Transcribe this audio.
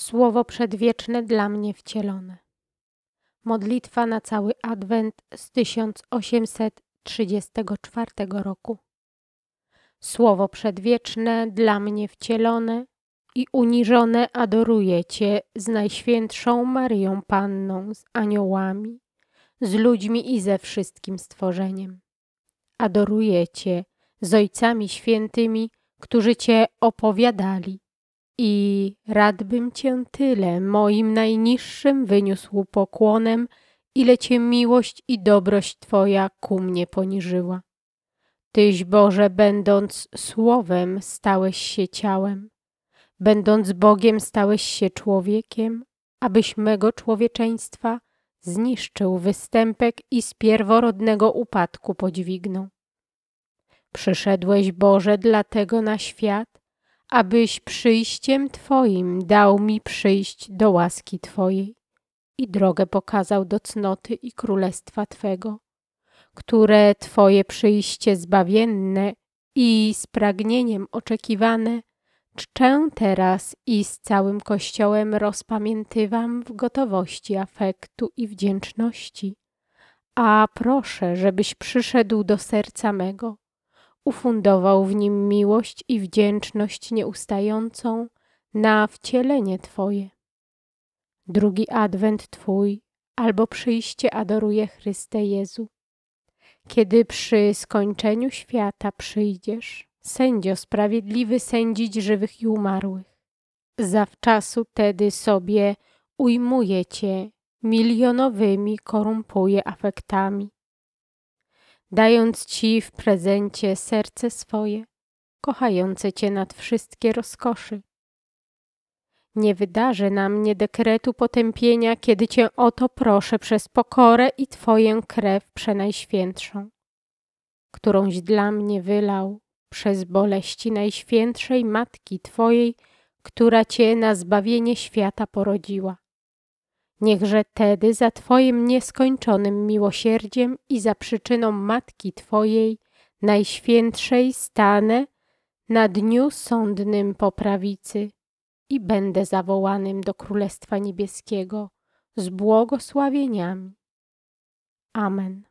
Słowo przedwieczne dla mnie wcielone. Modlitwa na cały Adwent z 1834 roku. Słowo przedwieczne dla mnie wcielone i uniżone adoruję Cię z Najświętszą Marią Panną, z aniołami, z ludźmi i ze wszystkim stworzeniem. Adoruję Cię z Ojcami Świętymi, którzy Cię opowiadali i radbym cię tyle moim najniższym wyniósł pokłonem, ile cię miłość i dobrość Twoja ku mnie poniżyła. Tyś, Boże, będąc słowem, stałeś się ciałem. Będąc Bogiem, stałeś się człowiekiem, abyś mego człowieczeństwa zniszczył występek i z pierworodnego upadku podźwignął. Przyszedłeś, Boże, dlatego na świat, abyś przyjściem Twoim dał mi przyjść do łaski Twojej i drogę pokazał do cnoty i królestwa Twego, które Twoje przyjście zbawienne i z pragnieniem oczekiwane czczę teraz i z całym Kościołem rozpamiętywam w gotowości afektu i wdzięczności. A proszę, żebyś przyszedł do serca mego – ufundował w nim miłość i wdzięczność nieustającą na wcielenie Twoje. Drugi adwent Twój albo przyjście adoruje Chryste Jezu. Kiedy przy skończeniu świata przyjdziesz, sędzio sprawiedliwy sędzić żywych i umarłych. Zawczasu tedy sobie ujmuje Cię, milionowymi korumpuje afektami dając Ci w prezencie serce swoje, kochające Cię nad wszystkie rozkoszy. Nie wydarzy na mnie dekretu potępienia, kiedy Cię o to proszę przez pokorę i Twoję krew przenajświętszą, którąś dla mnie wylał przez boleści Najświętszej Matki Twojej, która Cię na zbawienie świata porodziła. Niechże tedy za Twoim nieskończonym miłosierdziem i za przyczyną Matki Twojej, Najświętszej, stanę na dniu sądnym po prawicy i będę zawołanym do Królestwa Niebieskiego z błogosławieniami. Amen.